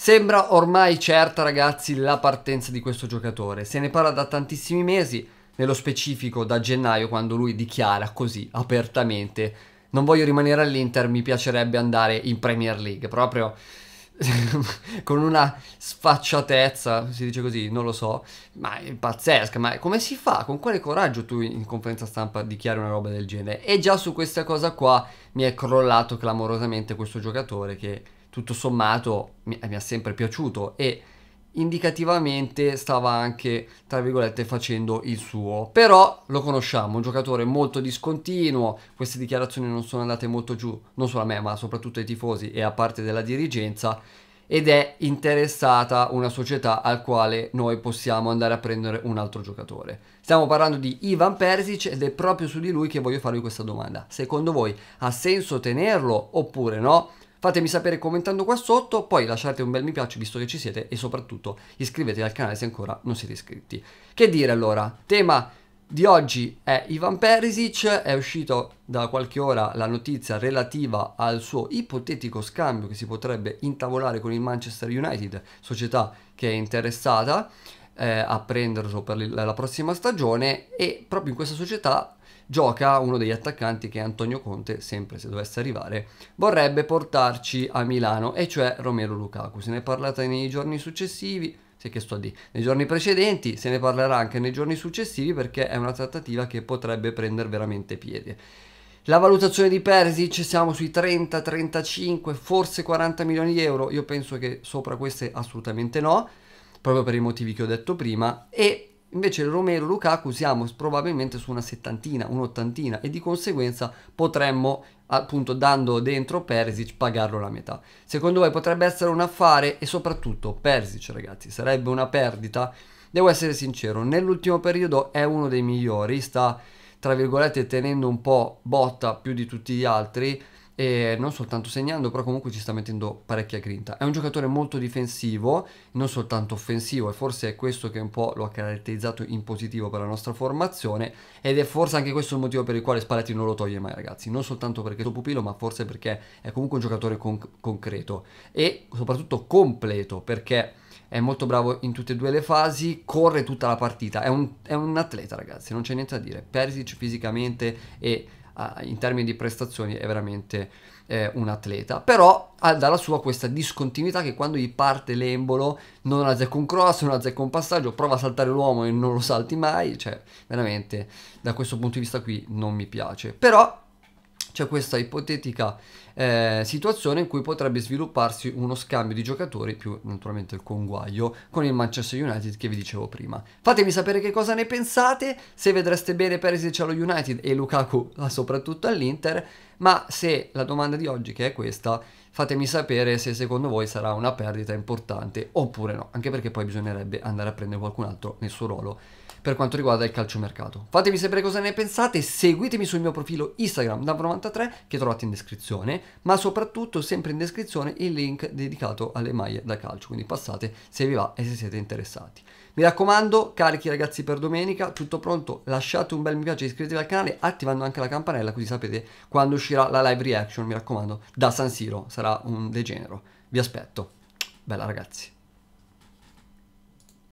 Sembra ormai certa, ragazzi, la partenza di questo giocatore. Se ne parla da tantissimi mesi, nello specifico da gennaio, quando lui dichiara così apertamente: Non voglio rimanere all'Inter, mi piacerebbe andare in Premier League. Proprio con una sfacciatezza, si dice così, non lo so, ma è pazzesca. Ma come si fa? Con quale coraggio tu in conferenza stampa dichiari una roba del genere? E già su questa cosa qua mi è crollato clamorosamente questo giocatore che tutto sommato mi, eh, mi, è sempre piaciuto e indicativamente stava anche tra virgolette facendo il suo però lo conosciamo un giocatore molto discontinuo queste dichiarazioni non sono andate molto giù non solo a me ma soprattutto ai tifosi e a parte della dirigenza ed è interessata una società al quale noi possiamo andare a prendere un altro giocatore stiamo parlando di Ivan Persic ed è proprio su di lui che voglio farvi questa domanda secondo voi ha senso tenerlo oppure no Fatemi sapere commentando qua sotto, poi lasciate un bel mi piace visto che ci siete e soprattutto iscrivetevi al canale se ancora non siete iscritti. Che dire allora? Tema di oggi è Ivan Perisic, è uscito da qualche ora la notizia relativa al suo ipotetico scambio che si potrebbe intavolare con il Manchester United, società che è interessata eh, a prenderlo per la prossima stagione e proprio in questa società gioca uno degli attaccanti che Antonio Conte, sempre se dovesse arrivare, vorrebbe portarci a Milano, e cioè Romero Lukaku. Se ne è parlata nei giorni successivi, sì che sto a nei giorni precedenti, se ne parlerà anche nei giorni successivi perché è una trattativa che potrebbe prendere veramente piede. La valutazione di Persic siamo sui 30, 35, forse 40 milioni di euro, io penso che sopra queste assolutamente no, proprio per i motivi che ho detto prima, e Invece il Romero Lukaku siamo probabilmente su una settantina, un'ottantina e di conseguenza potremmo appunto dando dentro Persic pagarlo la metà. Secondo voi potrebbe essere un affare e soprattutto Persic ragazzi sarebbe una perdita? Devo essere sincero, nell'ultimo periodo è uno dei migliori, sta tra virgolette tenendo un po' botta più di tutti gli altri e non soltanto segnando, però comunque ci sta mettendo parecchia grinta. È un giocatore molto difensivo, non soltanto offensivo, e forse è questo che un po' lo ha caratterizzato in positivo per la nostra formazione. Ed è forse anche questo il motivo per il quale Spalletti non lo toglie mai, ragazzi. Non soltanto perché è suo pupilo, ma forse perché è comunque un giocatore conc concreto e soprattutto completo perché è molto bravo in tutte e due le fasi, corre tutta la partita, è un, è un atleta ragazzi, non c'è niente da dire, Persic fisicamente e in termini di prestazioni è veramente eh, un atleta. Però ha dalla sua questa discontinuità che quando gli parte l'embolo non azzecca un cross, non azzecca un passaggio, prova a saltare l'uomo e non lo salti mai. Cioè, veramente da questo punto di vista qui non mi piace. Però c'è questa ipotetica eh, situazione in cui potrebbe svilupparsi uno scambio di giocatori più naturalmente il conguaglio con il Manchester United che vi dicevo prima. Fatemi sapere che cosa ne pensate, se vedreste bene Perisic allo United e Lukaku ah, soprattutto all'Inter, ma se la domanda di oggi che è questa, fatemi sapere se secondo voi sarà una perdita importante oppure no, anche perché poi bisognerebbe andare a prendere qualcun altro nel suo ruolo per quanto riguarda il calciomercato. Fatemi sapere cosa ne pensate, seguitemi sul mio profilo Instagram DAV93 che trovate in descrizione, ma soprattutto sempre in descrizione il link dedicato alle maglie da calcio, quindi passate se vi va e se siete interessati. Mi raccomando, carichi ragazzi per domenica, tutto pronto, lasciate un bel mi piace, iscrivetevi al canale attivando anche la campanella così sapete quando uscirà la live reaction, mi raccomando, da San Siro, sarà un degenero. Vi aspetto. Bella ragazzi.